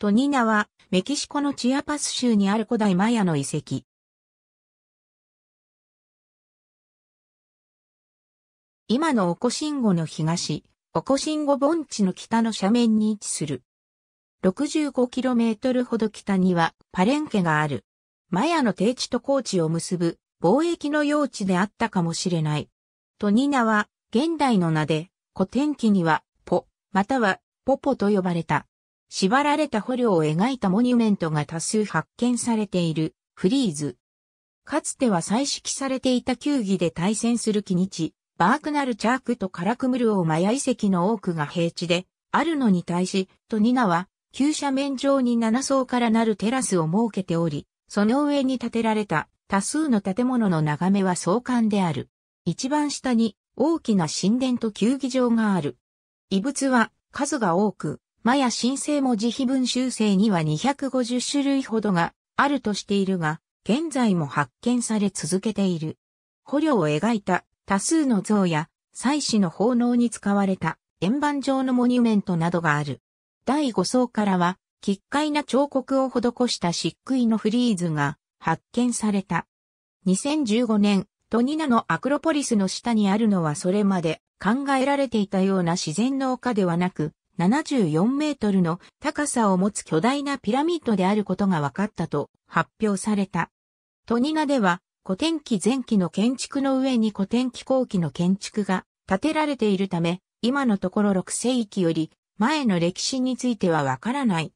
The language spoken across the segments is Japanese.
トニナは、メキシコのチアパス州にある古代マヤの遺跡。今のオコシンゴの東、オコシンゴ盆地の北の斜面に位置する。65km ほど北にはパレンケがある。マヤの低地と高地を結ぶ貿易の用地であったかもしれない。トニナは現代の名で古典期にはポまたはポポと呼ばれた。縛られた捕虜を描いたモニュメントが多数発見されているフリーズ。かつては採識されていた球技で対戦するキ日、バークナルチャークとカラクムルオーマヤ遺跡の多くが平地で、あるのに対し、トニナは、急斜面上に7層からなるテラスを設けており、その上に建てられた多数の建物の眺めは壮観である。一番下に大きな神殿と球技場がある。遺物は数が多く、マヤ神聖文字碑文修正には250種類ほどがあるとしているが、現在も発見され続けている。捕虜を描いた多数の像や祭祀の奉納に使われた円盤状のモニュメントなどがある。第5層からは、奇怪な彫刻を施した漆喰のフリーズが発見された。2015年、トニナのアクロポリスの下にあるのはそれまで考えられていたような自然の丘ではなく、74メートルの高さを持つ巨大なピラミッドであることが分かったと発表された。トニナでは古典期前期の建築の上に古典期後期の建築が建てられているため、今のところ6世紀より前の歴史については分からない。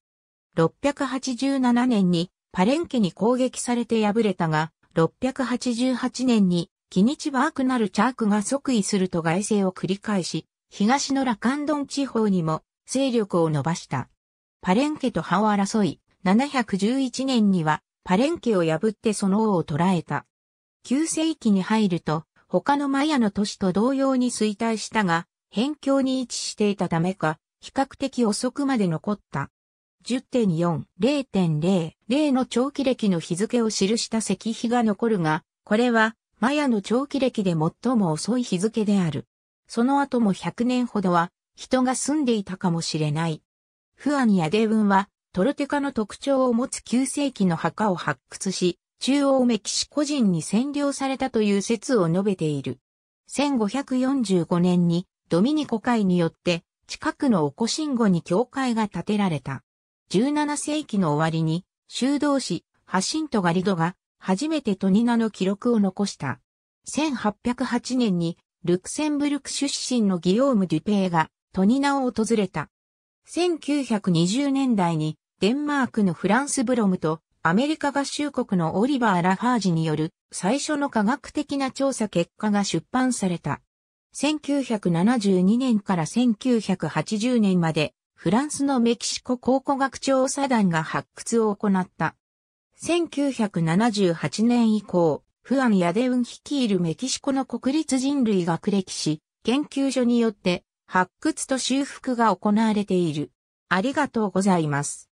687年にパレンケに攻撃されて敗れたが、688年にキニチバークなるチャークが即位すると外政を繰り返し、東のラカンドン地方にも勢力を伸ばした。パレンケと歯を争い、711年にはパレンケを破ってその王を捕らえた。9世紀に入ると、他のマヤの都市と同様に衰退したが、辺境に位置していたためか、比較的遅くまで残った。10.4、0.0、0の長期歴の日付を記した石碑が残るが、これは、マヤの長期歴で最も遅い日付である。その後も100年ほどは、人が住んでいたかもしれない。フアニア・デウンは、トルテカの特徴を持つ9世紀の墓を発掘し、中央メキシコ人に占領されたという説を述べている。1545年にドミニコ会によって近くのオコシンゴに教会が建てられた。17世紀の終わりに修道士ハシント・ガリドが初めてトニナの記録を残した。1808年にルクセンブルク出身のギオーム・デュペイがトニナを訪れた。1920年代にデンマークのフランスブロムとアメリカ合衆国のオリバー・ラファージによる最初の科学的な調査結果が出版された。1972年から1980年までフランスのメキシコ考古学調査団が発掘を行った。1978年以降、フアン・ヤデウン率いるメキシコの国立人類学歴史研究所によって発掘と修復が行われている。ありがとうございます。